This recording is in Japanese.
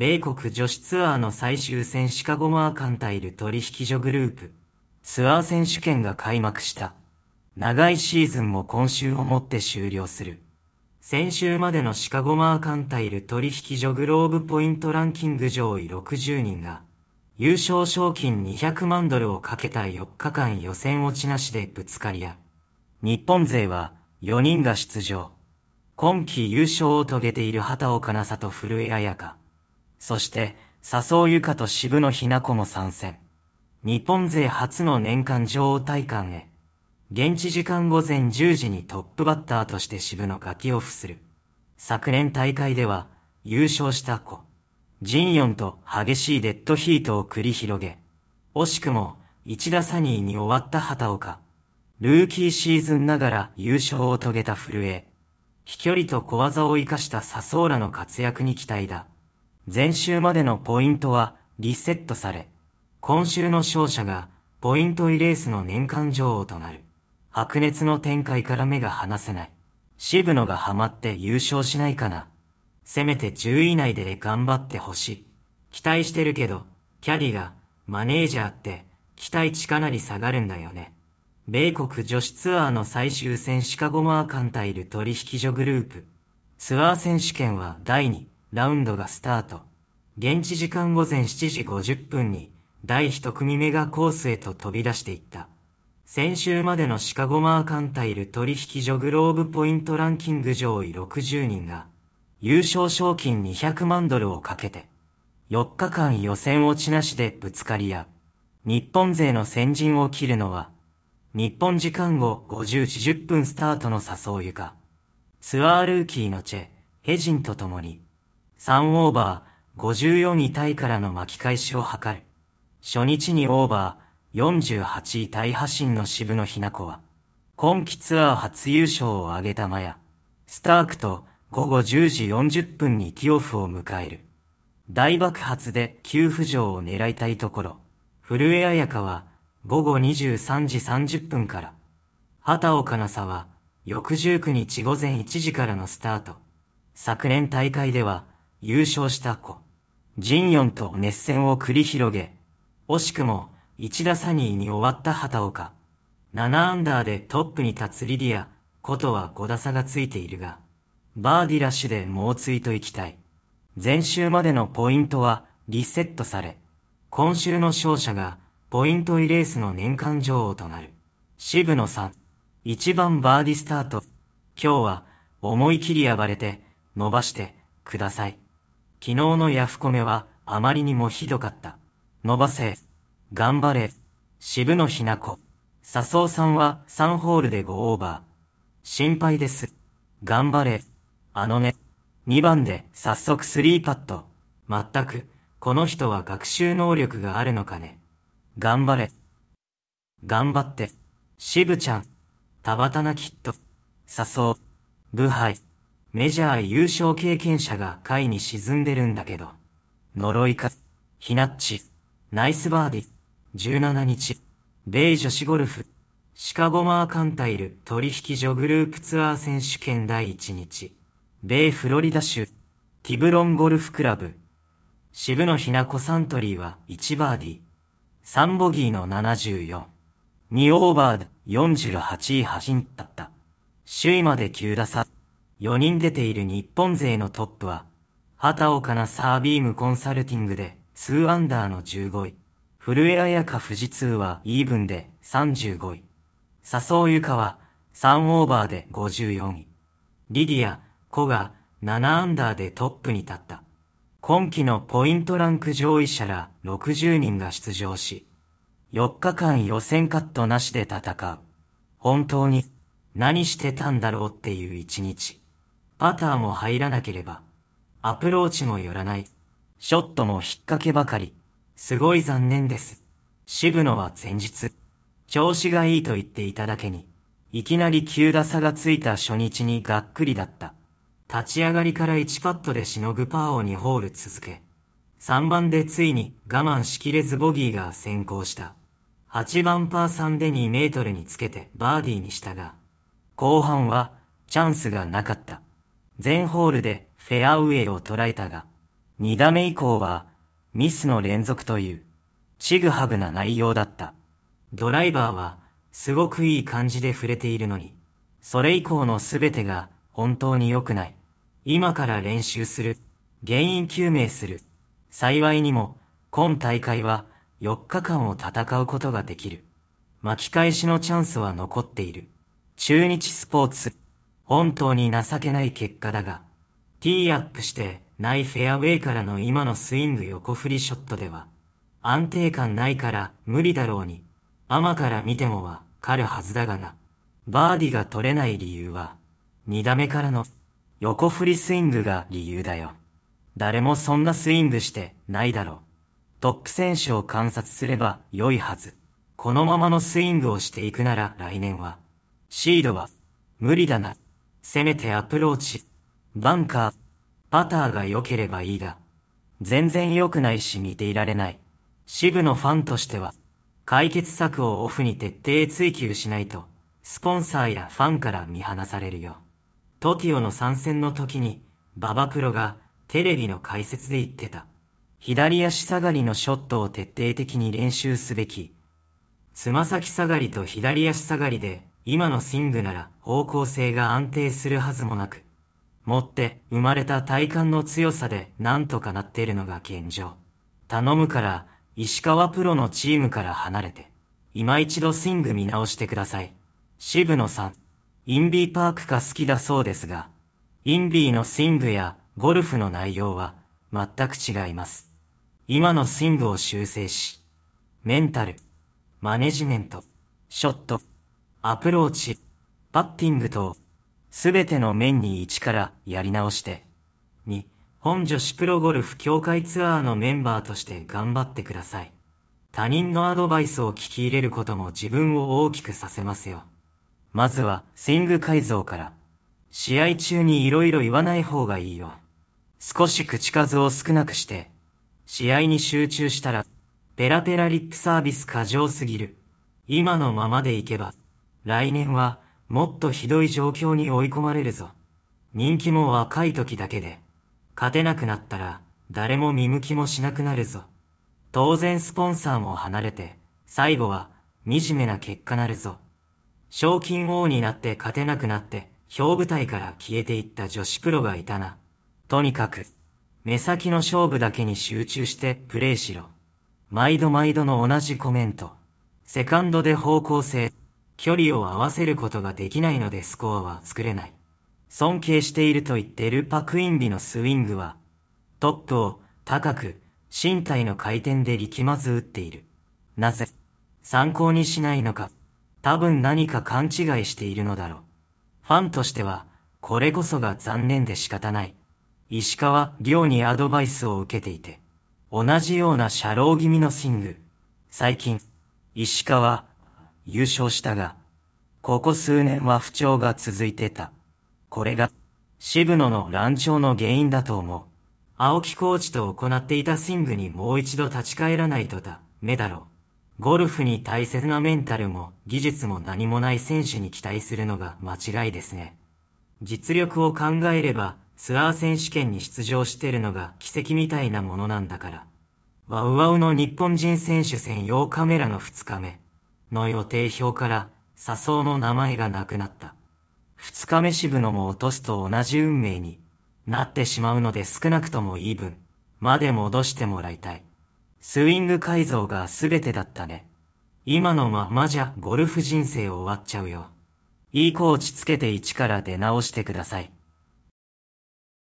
米国女子ツアーの最終戦シカゴマーカンタイル取引所グループ、ツアー選手権が開幕した。長いシーズンも今週をもって終了する。先週までのシカゴマーカンタイル取引所グローブポイントランキング上位60人が、優勝賞金200万ドルをかけた4日間予選落ちなしでぶつかり合う。日本勢は4人が出場。今季優勝を遂げている畑岡奈紗と古江彩香。そして、笹生ゆかと渋野ひな子も参戦。日本勢初の年間女王大会へ。現地時間午前10時にトップバッターとして渋野がキオフする。昨年大会では、優勝した子。ジンヨンと激しいデッドヒートを繰り広げ、惜しくも1打サニーに終わった畑岡。ルーキーシーズンながら優勝を遂げた古江。飛距離と小技を生かした笹生らの活躍に期待だ。前週までのポイントはリセットされ、今週の勝者がポイントイレースの年間女王となる。白熱の展開から目が離せない。渋野がハマって優勝しないかな。せめて10位以内で頑張ってほしい。期待してるけど、キャディが、マネージャーって、期待値かなり下がるんだよね。米国女子ツアーの最終戦シカゴマーカンタイル取引所グループ。ツアー選手権は第2。ラウンドがスタート。現地時間午前7時50分に、第1組目がコースへと飛び出していった。先週までのシカゴマーカンタイル取引所グローブポイントランキング上位60人が、優勝賞金200万ドルをかけて、4日間予選落ちなしでぶつかり合う。日本勢の先陣を切るのは、日本時間後50時10分スタートの誘う床。ツアールーキーのチェ、ヘジンと共に、3オーバー54位タイからの巻き返しを図る。初日にオーバー48位タイ発進の渋野ひな子は、今季ツアー初優勝を挙げたマヤ、スタークと午後10時40分にキオフを迎える。大爆発で急浮上を狙いたいところ、古江彩香は午後23時30分から、畑岡奈紗は翌19日午前1時からのスタート。昨年大会では優勝した子、ジンヨンと熱戦を繰り広げ、惜しくも1打サニーに終わった畑岡。7アンダーでトップに立つリディア、ことは5打差がついているが、バーディラッシュで猛追と行きたい。前週までのポイントはリセットされ、今週の勝者がポイントイレースの年間女王となる。渋野さん、1番バーディスタート。今日は思い切り暴れて、伸ばしてください。昨日のヤフコメはあまりにもひどかった。伸ばせ。頑張れ。渋野ひな子。笹生さんは3ホールで5オーバー。心配です。頑張れ。あのね。2番で早速3パット。まったく、この人は学習能力があるのかね。頑張れ。頑張って。渋ちゃん。ばたなきっと。笹生。ブハイ。メジャー優勝経験者が下位に沈んでるんだけど、呪いか、ひなっち、ナイスバーディ、17日、米女子ゴルフ、シカゴマーカンタイル取引所グループツアー選手権第1日、米フロリダ州、ティブロンゴルフクラブ、渋野ひな子サントリーは1バーディ、3ボギーの74、2オーバーで48位走ったった。首位まで9打差。4人出ている日本勢のトップは、畑岡奈サービームコンサルティングで2アンダーの15位。古江彩香富士通はイーブンで35位。笹生ゆかは3オーバーで54位。リディア、コが7アンダーでトップに立った。今季のポイントランク上位者ら60人が出場し、4日間予選カットなしで戦う。本当に何してたんだろうっていう一日。パターも入らなければ、アプローチも寄らない、ショットも引っ掛けばかり、すごい残念です。渋野は前日、調子がいいと言っていただけに、いきなり急打差がついた初日にがっくりだった。立ち上がりから1パットでしのぐパーを2ホール続け、3番でついに我慢しきれずボギーが先行した。8番パー3で2メートルにつけてバーディーにしたが、後半はチャンスがなかった。全ホールでフェアウェイを捉えたが、2打目以降はミスの連続という、ちぐはぐな内容だった。ドライバーはすごくいい感じで触れているのに、それ以降の全てが本当に良くない。今から練習する。原因究明する。幸いにも、今大会は4日間を戦うことができる。巻き返しのチャンスは残っている。中日スポーツ。本当に情けない結果だが、ティーアップしてないフェアウェイからの今のスイング横振りショットでは、安定感ないから無理だろうに、アマから見てもわかるはずだがな。バーディが取れない理由は、二打目からの横振りスイングが理由だよ。誰もそんなスイングしてないだろう。トップ選手を観察すれば良いはず。このままのスイングをしていくなら来年は、シードは無理だな。せめてアプローチ、バンカー、パターが良ければいいが、全然良くないし見ていられない。支部のファンとしては、解決策をオフに徹底追求しないと、スポンサーやファンから見放されるよ。トティオの参戦の時に、ババプロがテレビの解説で言ってた。左足下がりのショットを徹底的に練習すべき。つま先下がりと左足下がりで今のスイングなら方向性が安定するはずもなく、持って生まれた体幹の強さでなんとかなっているのが現状。頼むから、石川プロのチームから離れて、今一度スイング見直してください。渋野さん、インビーパークが好きだそうですが、インビーのスイングやゴルフの内容は全く違います。今のスイングを修正し、メンタル、マネジメント、ショット、アプローチ、パッティングと、すべての面に1からやり直して、2、本女子プロゴルフ協会ツアーのメンバーとして頑張ってください。他人のアドバイスを聞き入れることも自分を大きくさせますよ。まずは、スイング改造から。試合中に色々言わない方がいいよ。少し口数を少なくして、試合に集中したら、ペラペラリップサービス過剰すぎる。今のままでいけば、来年は、もっとひどい状況に追い込まれるぞ。人気も若い時だけで、勝てなくなったら、誰も見向きもしなくなるぞ。当然スポンサーも離れて、最後は、惨めな結果なるぞ。賞金王になって勝てなくなって、表舞台から消えていった女子プロがいたな。とにかく、目先の勝負だけに集中してプレイしろ。毎度毎度の同じコメント。セカンドで方向性。距離を合わせることができないのでスコアは作れない。尊敬していると言ってるパクインビのスイングは、トップを高く身体の回転で力まず打っている。なぜ参考にしないのか多分何か勘違いしているのだろう。ファンとしては、これこそが残念で仕方ない。石川亮にアドバイスを受けていて、同じようなシャロー気味のスイング。最近、石川優勝したが、ここ数年は不調が続いてた。これが、渋野の乱調の原因だと思う。青木コーチと行っていたスイングにもう一度立ち返らないとだ、メだろう。ゴルフに大切なメンタルも技術も何もない選手に期待するのが間違いですね。実力を考えれば、ツアー選手権に出場してるのが奇跡みたいなものなんだから。ワウワウの日本人選手専用カメラの2日目。の予定表から笹生の名前がなくなった。二日目渋野も落とすと同じ運命になってしまうので少なくともイーブンまで戻してもらいたい。スイング改造が全てだったね。今のままじゃゴルフ人生終わっちゃうよ。いいコーチつけて一から出直してください。